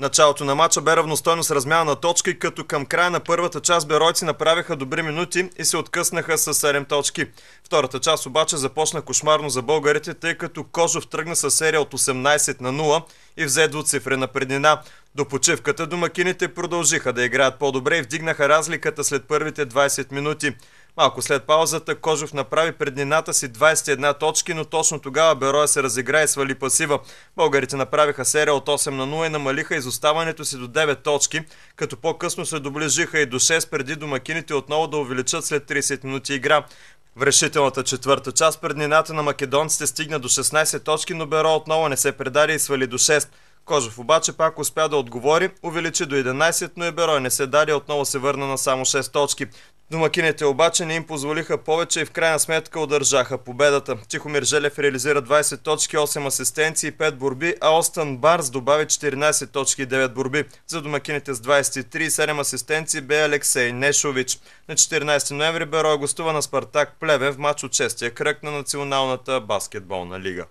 Началото на матча бе равностойно с размяна на точки, като към края на първата част беройци направиха добри минути и се откъснаха с 7 точки. Втората част обаче започна кошмарно за българите, тъй като Кожов тръгна с серия от 18 на 0 и взе двуцифрена преднина. До почивката домакините продължиха да играят по-добре и вдигнаха разликата след първите 20 минути. Малко след паузата Кожов направи преднината си 21 точки, но точно тогава Бероя се разигра и свали пасива. Българите направиха серия от 8 на 0 и намалиха изоставането си до 9 точки, като по-късно се доближиха и до 6 преди домакините отново да увеличат след 30 минути игра. В решителната четвърта част преднината на македонците стигна до 16 точки, но Беро отново не се предаде и свали до 6. Кожов обаче пак успя да отговори, увеличи до 11, но и Берой не се даде, отново се върна на само 6 точки. Домакините обаче не им позволиха повече и в крайна сметка удържаха победата. Тихомир Желев реализира 20 точки, 8 асистенции 5 борби, а Остън Барс добави 14 точки и 9 борби. За домакините с 23 и 7 асистенции бе Алексей Нешович. На 14 ноември е гостува на Спартак Плеве в матч от 6 кръг на Националната баскетболна лига.